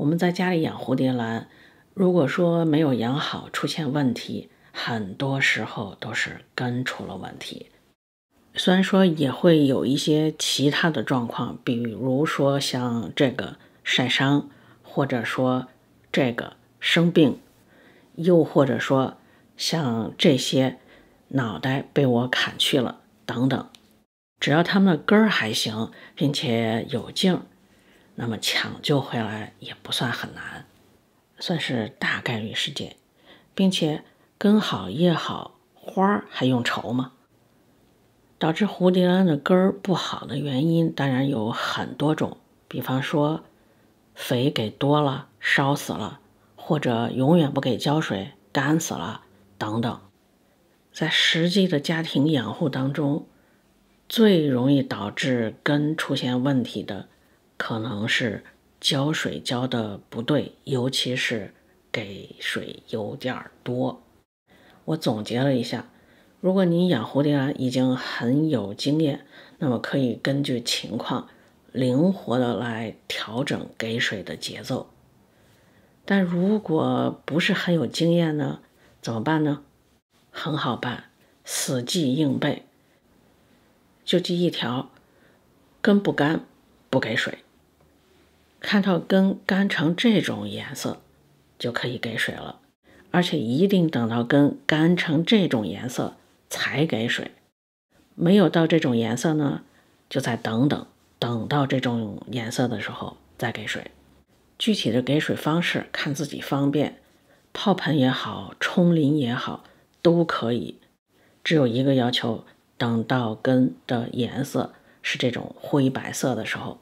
我们在家里养蝴蝶兰，如果说没有养好，出现问题，很多时候都是根出了问题。虽然说也会有一些其他的状况，比如说像这个晒伤，或者说这个生病，又或者说像这些脑袋被我砍去了等等。只要它们的根儿还行，并且有劲儿。那么抢救回来也不算很难，算是大概率事件，并且根好叶好花还用愁吗？导致蝴蝶兰的根不好的原因当然有很多种，比方说肥给多了烧死了，或者永远不给浇水干死了等等。在实际的家庭养护当中，最容易导致根出现问题的。可能是浇水浇的不对，尤其是给水有点多。我总结了一下，如果你养蝴蝶兰已经很有经验，那么可以根据情况灵活的来调整给水的节奏。但如果不是很有经验呢？怎么办呢？很好办，死记硬背，就记一条：根不干不给水。看到根干成这种颜色，就可以给水了。而且一定等到根干成这种颜色才给水，没有到这种颜色呢，就再等等，等到这种颜色的时候再给水。具体的给水方式看自己方便，泡盆也好，冲淋也好，都可以。只有一个要求：等到根的颜色是这种灰白色的时候，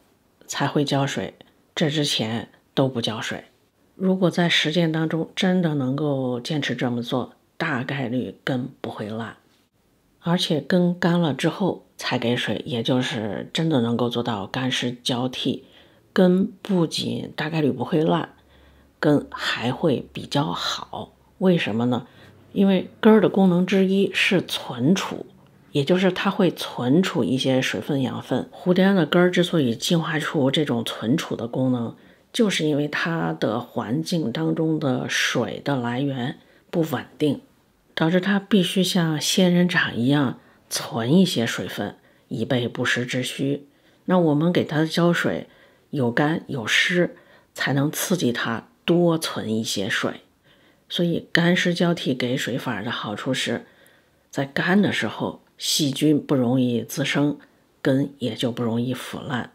才会浇水。这之前都不浇水，如果在实践当中真的能够坚持这么做，大概率根不会烂，而且根干了之后才给水，也就是真的能够做到干湿交替，根不仅大概率不会烂，根还会比较好。为什么呢？因为根的功能之一是存储。也就是它会存储一些水分养分。蝴蝶兰的根儿之所以进化出这种存储的功能，就是因为它的环境当中的水的来源不稳定，导致它必须像仙人掌一样存一些水分以备不时之需。那我们给它浇水有干有湿，才能刺激它多存一些水。所以干湿交替给水法的好处是，在干的时候。细菌不容易滋生，根也就不容易腐烂，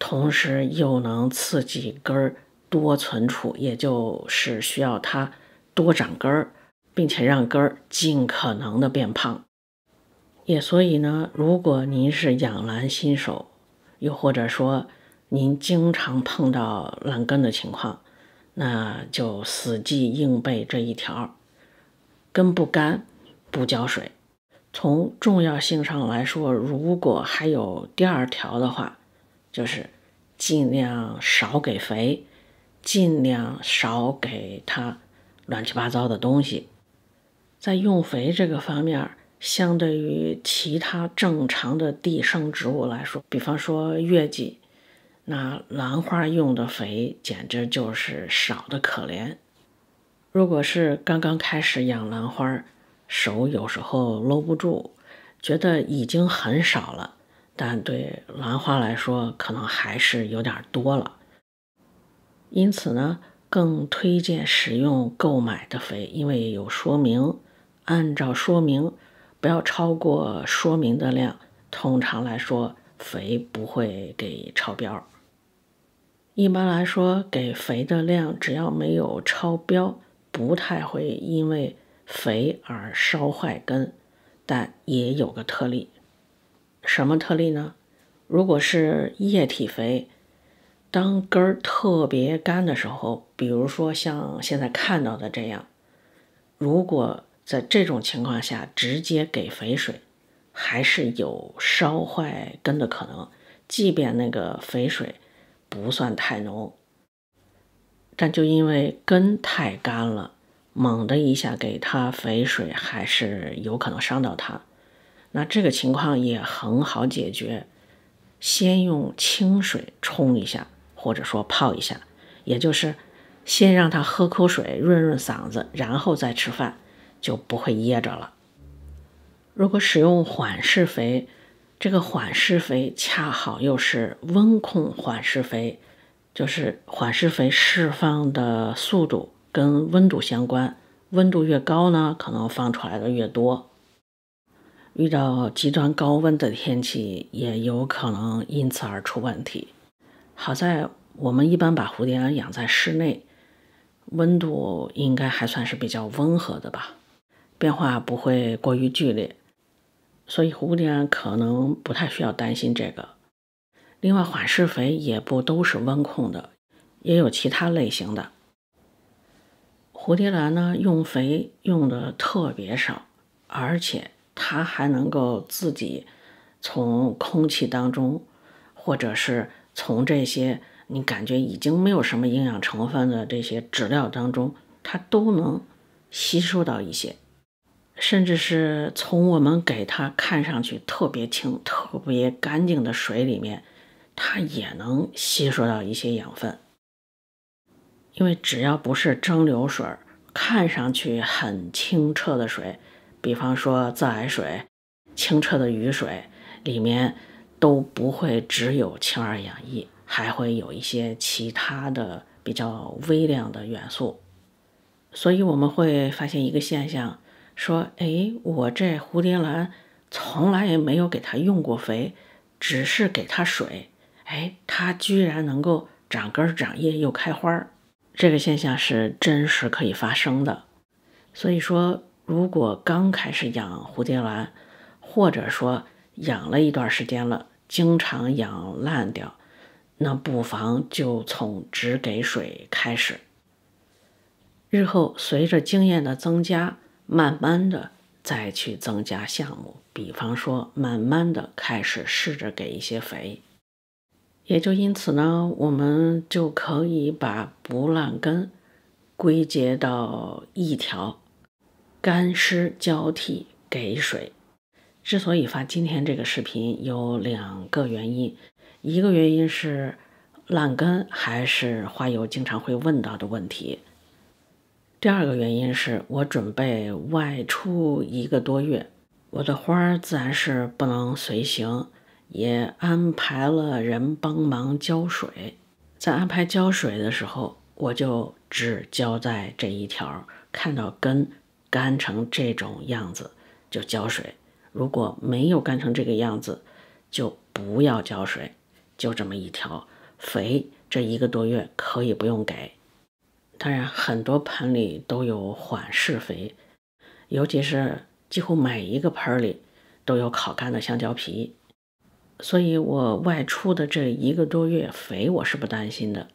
同时又能刺激根多存储，也就是需要它多长根，并且让根尽可能的变胖。也所以呢，如果您是养兰新手，又或者说您经常碰到烂根的情况，那就死记硬背这一条：根不干不浇水。从重要性上来说，如果还有第二条的话，就是尽量少给肥，尽量少给它乱七八糟的东西。在用肥这个方面，相对于其他正常的地生植物来说，比方说月季，那兰花用的肥简直就是少的可怜。如果是刚刚开始养兰花儿。手有时候搂不住，觉得已经很少了，但对兰花来说，可能还是有点多了。因此呢，更推荐使用购买的肥，因为有说明，按照说明，不要超过说明的量。通常来说，肥不会给超标。一般来说，给肥的量只要没有超标，不太会因为。肥而烧坏根，但也有个特例，什么特例呢？如果是液体肥，当根儿特别干的时候，比如说像现在看到的这样，如果在这种情况下直接给肥水，还是有烧坏根的可能，即便那个肥水不算太浓，但就因为根太干了。猛的一下给他肥水，还是有可能伤到他。那这个情况也很好解决，先用清水冲一下，或者说泡一下，也就是先让他喝口水润润嗓子，然后再吃饭，就不会噎着了。如果使用缓释肥，这个缓释肥恰好又是温控缓释肥，就是缓释肥释放的速度。跟温度相关，温度越高呢，可能放出来的越多。遇到极端高温的天气，也有可能因此而出问题。好在我们一般把蝴蝶兰养在室内，温度应该还算是比较温和的吧，变化不会过于剧烈，所以蝴蝶兰可能不太需要担心这个。另外，缓释肥也不都是温控的，也有其他类型的。蝴蝶兰呢，用肥用的特别少，而且它还能够自己从空气当中，或者是从这些你感觉已经没有什么营养成分的这些植料当中，它都能吸收到一些，甚至是从我们给它看上去特别清、特别干净的水里面，它也能吸收到一些养分。因为只要不是蒸馏水，看上去很清澈的水，比方说自来水、清澈的雨水，里面都不会只有氢二氧一，还会有一些其他的比较微量的元素。所以我们会发现一个现象，说，哎，我这蝴蝶兰从来也没有给它用过肥，只是给它水，哎，它居然能够长根、长叶、又开花。这个现象是真实可以发生的，所以说，如果刚开始养蝴蝶兰，或者说养了一段时间了，经常养烂掉，那不妨就从只给水开始，日后随着经验的增加，慢慢的再去增加项目，比方说，慢慢的开始试着给一些肥。也就因此呢，我们就可以把不烂根归结到一条：干湿交替给水。之所以发今天这个视频，有两个原因，一个原因是烂根还是花友经常会问到的问题；第二个原因是我准备外出一个多月，我的花儿自然是不能随行。也安排了人帮忙浇水，在安排浇水的时候，我就只浇在这一条。看到根干成这种样子就浇水，如果没有干成这个样子就不要浇水，就这么一条。肥这一个多月可以不用给，当然很多盆里都有缓释肥，尤其是几乎每一个盆里都有烤干的香蕉皮。所以，我外出的这一个多月肥，我是不担心的，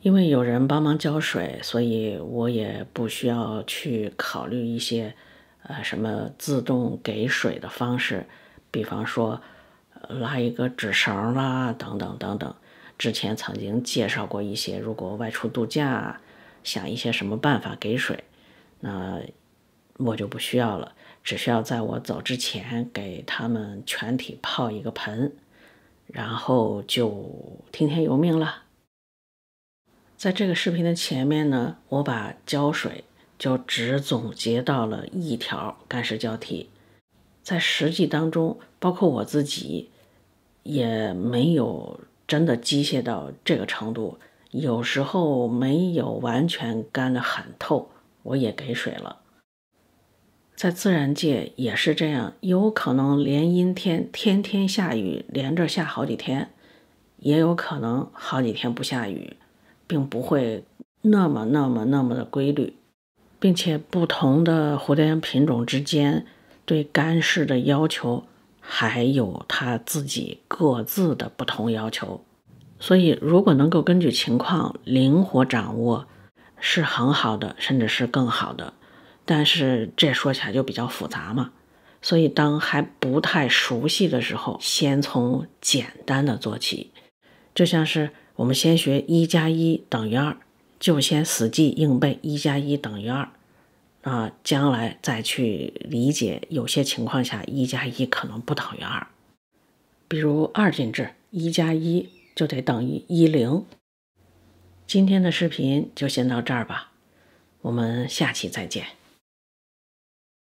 因为有人帮忙浇水，所以我也不需要去考虑一些，呃，什么自动给水的方式，比方说拉一个纸绳啦，等等等等。之前曾经介绍过一些，如果外出度假，想一些什么办法给水，那。我就不需要了，只需要在我走之前给他们全体泡一个盆，然后就听天由命了。在这个视频的前面呢，我把浇水就只总结到了一条干湿交替，在实际当中，包括我自己也没有真的机械到这个程度，有时候没有完全干得很透，我也给水了。在自然界也是这样，有可能连阴天天天下雨连着下好几天，也有可能好几天不下雨，并不会那么那么那么的规律，并且不同的蝴蝶品种之间对干湿的要求还有它自己各自的不同要求，所以如果能够根据情况灵活掌握，是很好的，甚至是更好的。但是这说起来就比较复杂嘛，所以当还不太熟悉的时候，先从简单的做起，就像是我们先学一加一等于二，就先死记硬背一加一等于二，啊，将来再去理解有些情况下一加一可能不等于二，比如二进制一加一就得等于一零。今天的视频就先到这儿吧，我们下期再见。